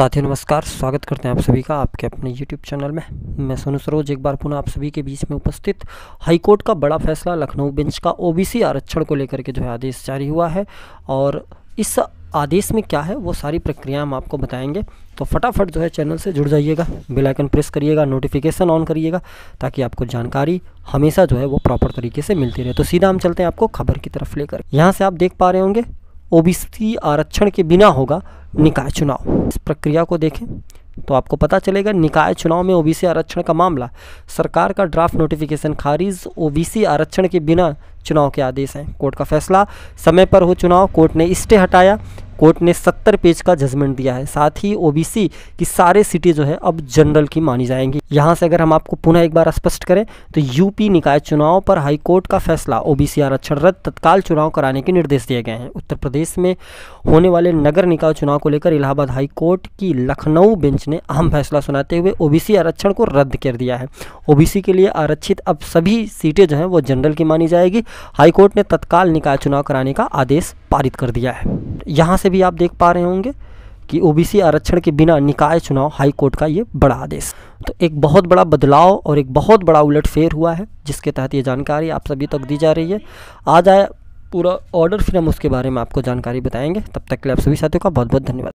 साथियों नमस्कार स्वागत करते हैं आप सभी का आपके अपने YouTube चैनल में मैं सोनू सरोज एक बार पुनः आप सभी के बीच में उपस्थित हाईकोर्ट का बड़ा फैसला लखनऊ बेंच का ओबीसी आरक्षण को लेकर के जो है आदेश जारी हुआ है और इस आदेश में क्या है वो सारी प्रक्रिया हम आपको बताएंगे तो फटाफट जो है चैनल से जुड़ जाइएगा बिलाइकन प्रेस करिएगा नोटिफिकेशन ऑन करिएगा ताकि आपको जानकारी हमेशा जो है वो प्रॉपर तरीके से मिलती रहे तो सीधा हम चलते हैं आपको खबर की तरफ लेकर यहाँ से आप देख पा रहे होंगे ओबीसी आरक्षण के बिना होगा निकाय चुनाव इस प्रक्रिया को देखें तो आपको पता चलेगा निकाय चुनाव में ओबीसी आरक्षण का मामला सरकार का ड्राफ्ट नोटिफिकेशन खारिज ओबीसी आरक्षण के बिना चुनाव के आदेश हैं कोर्ट का फैसला समय पर हो चुनाव कोर्ट ने स्टे हटाया कोर्ट ने सत्तर पेज का जजमेंट दिया है साथ ही ओबीसी की सारे सीटें जो है अब जनरल की मानी जाएंगी यहां से अगर हम आपको पुनः एक बार स्पष्ट करें तो यूपी निकाय चुनाव पर हाईकोर्ट का फैसला ओबीसी आरक्षण रद्द तत्काल चुनाव कराने के निर्देश दिए गए हैं उत्तर प्रदेश में होने वाले नगर निकाय चुनाव को लेकर इलाहाबाद हाईकोर्ट की लखनऊ बेंच ने अहम फैसला सुनाते हुए ओबीसी आरक्षण को रद्द कर दिया है ओबीसी के लिए आरक्षित अब सभी सीटें जो है वो जनरल की मानी जाएगी हाईकोर्ट ने तत्काल निकाय चुनाव कराने का आदेश पारित कर दिया है यहाँ से भी आप देख पा रहे होंगे कि ओबीसी आरक्षण के बिना निकाय चुनाव हाई कोर्ट का ये बड़ा आदेश तो एक बहुत बड़ा बदलाव और एक बहुत बड़ा उलटफेर हुआ है जिसके तहत ये जानकारी आप सभी तक दी जा रही है आज आया पूरा ऑर्डर फिर हम उसके बारे में आपको जानकारी बताएंगे तब तक के लिए आप सभी साथियों का बहुत बहुत धन्यवाद